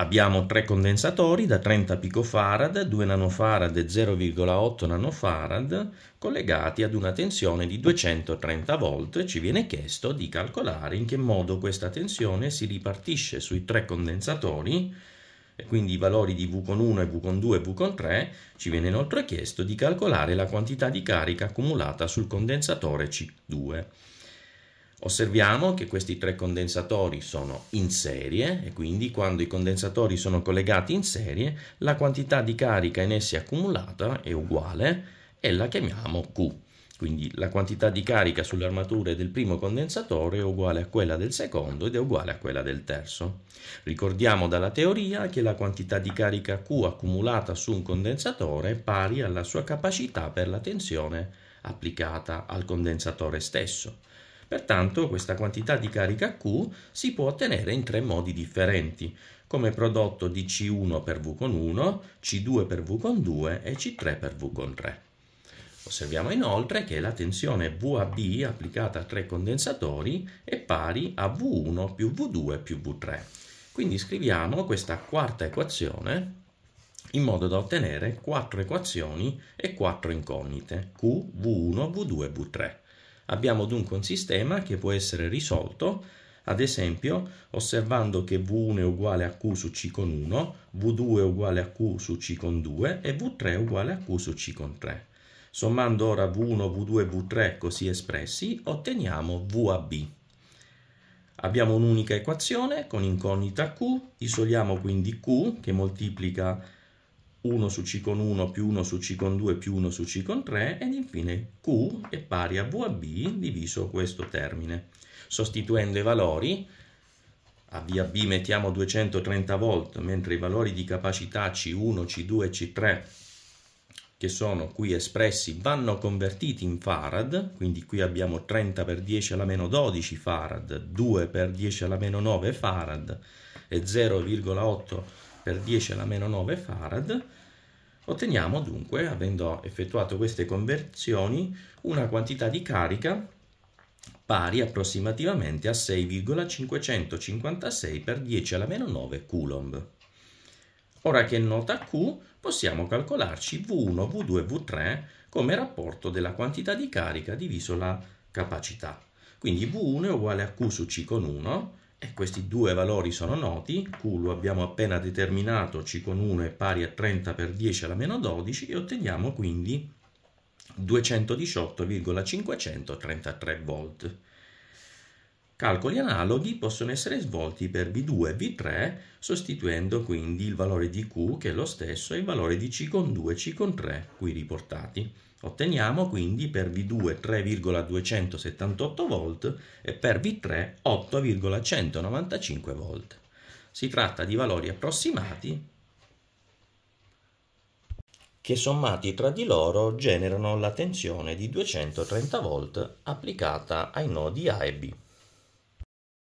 Abbiamo tre condensatori da 30 picofarad, 2 nanofarad e 0,8 nanofarad collegati ad una tensione di 230 volt. Ci viene chiesto di calcolare in che modo questa tensione si ripartisce sui tre condensatori quindi i valori di V con 1 e V con 2 e V con 3, ci viene inoltre chiesto di calcolare la quantità di carica accumulata sul condensatore C2. Osserviamo che questi tre condensatori sono in serie e quindi quando i condensatori sono collegati in serie la quantità di carica in essi accumulata è uguale e la chiamiamo Q. Quindi la quantità di carica sulle armature del primo condensatore è uguale a quella del secondo ed è uguale a quella del terzo. Ricordiamo dalla teoria che la quantità di carica Q accumulata su un condensatore è pari alla sua capacità per la tensione applicata al condensatore stesso. Pertanto questa quantità di carica Q si può ottenere in tre modi differenti, come prodotto di C1 per V con 1, C2 per V con 2 e C3 per V con 3. Osserviamo inoltre che la tensione VAB applicata a tre condensatori è pari a V1 più V2 più V3. Quindi scriviamo questa quarta equazione in modo da ottenere quattro equazioni e quattro incognite Q, V1, V2 e V3. Abbiamo dunque un sistema che può essere risolto, ad esempio, osservando che V1 è uguale a Q su C con 1, V2 è uguale a Q su C con 2 e V3 è uguale a Q su C con 3. Sommando ora V1, V2 e V3 così espressi, otteniamo VAB. Abbiamo un'unica equazione con incognita Q, isoliamo quindi Q che moltiplica 1 su C con 1 più 1 su C con 2 più 1 su C con 3 ed infine Q è pari a VAB diviso questo termine. Sostituendo i valori, a VAB mettiamo 230 volt, mentre i valori di capacità C1, C2 e C3 che sono qui espressi vanno convertiti in farad, quindi qui abbiamo 30 per 10 alla meno 12 farad, 2 per 10 alla meno 9 farad e 0,8 per 10 alla meno 9 farad, otteniamo dunque, avendo effettuato queste conversioni, una quantità di carica pari approssimativamente a 6,556 per 10 alla meno 9 coulomb. Ora che è nota Q, possiamo calcolarci V1, V2 V3 come rapporto della quantità di carica diviso la capacità. Quindi V1 è uguale a Q su C con 1 e questi due valori sono noti, Q lo abbiamo appena determinato, C con 1 è pari a 30 per 10 alla meno 12 e otteniamo quindi 218,533 volt. Calcoli analoghi possono essere svolti per V2 e V3 sostituendo quindi il valore di Q che è lo stesso e il valore di C con 2 e C con 3 qui riportati. Otteniamo quindi per V2 3,278 V e per V3 8,195 V. Si tratta di valori approssimati che sommati tra di loro generano la tensione di 230 V applicata ai nodi A e B.